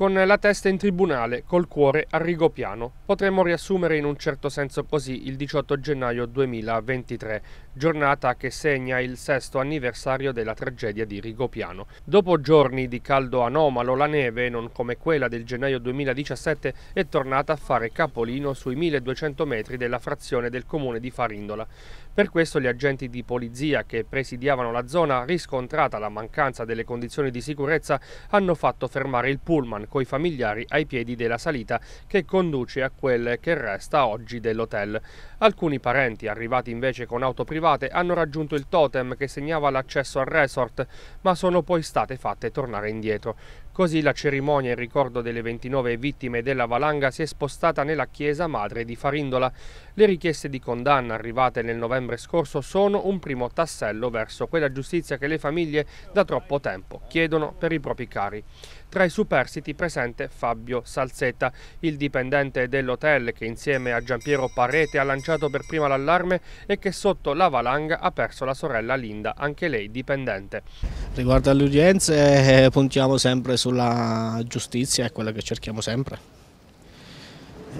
con la testa in tribunale, col cuore a rigopiano. Potremmo riassumere in un certo senso così il 18 gennaio 2023, giornata che segna il sesto anniversario della tragedia di Rigopiano. Dopo giorni di caldo anomalo, la neve, non come quella del gennaio 2017, è tornata a fare capolino sui 1200 metri della frazione del comune di Farindola. Per questo gli agenti di polizia che presidiavano la zona, riscontrata la mancanza delle condizioni di sicurezza, hanno fatto fermare il pullman coi familiari ai piedi della salita che conduce a quel che resta oggi dell'hotel. Alcuni parenti, arrivati invece con auto private, hanno raggiunto il totem che segnava l'accesso al resort, ma sono poi state fatte tornare indietro. Così la cerimonia in ricordo delle 29 vittime della valanga si è spostata nella chiesa madre di Farindola. Le richieste di condanna arrivate nel novembre scorso sono un primo tassello verso quella giustizia che le famiglie da troppo tempo chiedono per i propri cari. Tra i superstiti presente Fabio Salzetta, il dipendente dell'hotel che insieme a Giampiero Parete ha lanciato per prima l'allarme e che sotto la valanga ha perso la sorella Linda, anche lei dipendente. Riguardo alle udienze eh, puntiamo sempre sulla giustizia, è quella che cerchiamo sempre.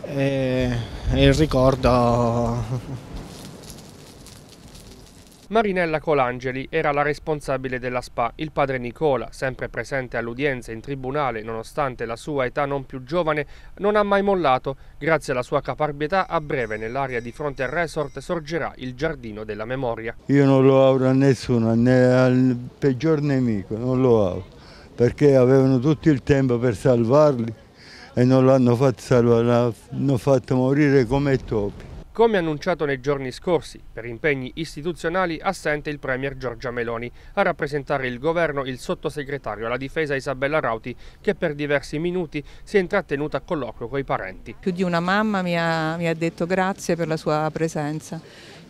E eh, il ricordo Marinella Colangeli era la responsabile della SPA. Il padre Nicola, sempre presente all'udienza in tribunale nonostante la sua età non più giovane, non ha mai mollato. Grazie alla sua caparbietà, a breve nell'area di fronte al resort sorgerà il giardino della memoria. Io non lo auguro a nessuno, né al peggior nemico, non lo auguro, perché avevano tutto il tempo per salvarli e non l'hanno fatto salvare, l'hanno fatto morire come topi. Come annunciato nei giorni scorsi, per impegni istituzionali assente il Premier Giorgia Meloni, a rappresentare il governo il sottosegretario alla difesa Isabella Rauti, che per diversi minuti si è intrattenuta a colloquio coi parenti. Più di una mamma mi ha, mi ha detto grazie per la sua presenza.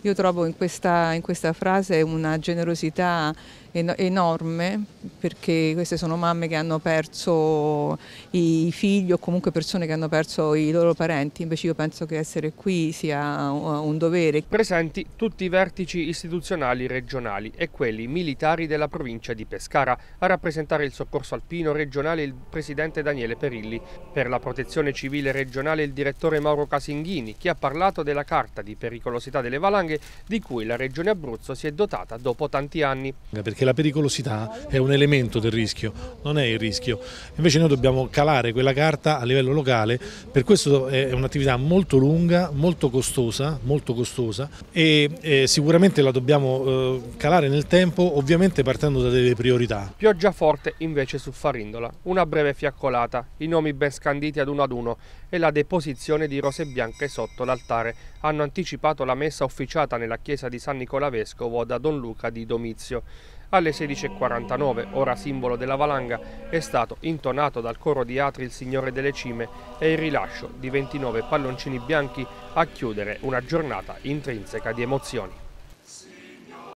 Io trovo in questa, in questa frase una generosità enorme perché queste sono mamme che hanno perso i figli o comunque persone che hanno perso i loro parenti, invece io penso che essere qui sia un dovere. Presenti tutti i vertici istituzionali regionali e quelli militari della provincia di Pescara. A rappresentare il soccorso alpino regionale il presidente Daniele Perilli, per la protezione civile regionale il direttore Mauro Casinghini che ha parlato della carta di pericolosità delle valanghe di cui la regione Abruzzo si è dotata dopo tanti anni. Perché perché la pericolosità è un elemento del rischio, non è il rischio. Invece noi dobbiamo calare quella carta a livello locale, per questo è un'attività molto lunga, molto costosa, molto costosa e, e sicuramente la dobbiamo eh, calare nel tempo, ovviamente partendo da delle priorità. Pioggia forte invece su Farindola, una breve fiaccolata, i nomi ben scanditi ad uno ad uno e la deposizione di rose bianche sotto l'altare hanno anticipato la messa ufficiata nella chiesa di San Nicola Vescovo da Don Luca di Domizio alle 16.49, ora simbolo della valanga, è stato intonato dal coro di Atri il Signore delle Cime e il rilascio di 29 palloncini bianchi a chiudere una giornata intrinseca di emozioni.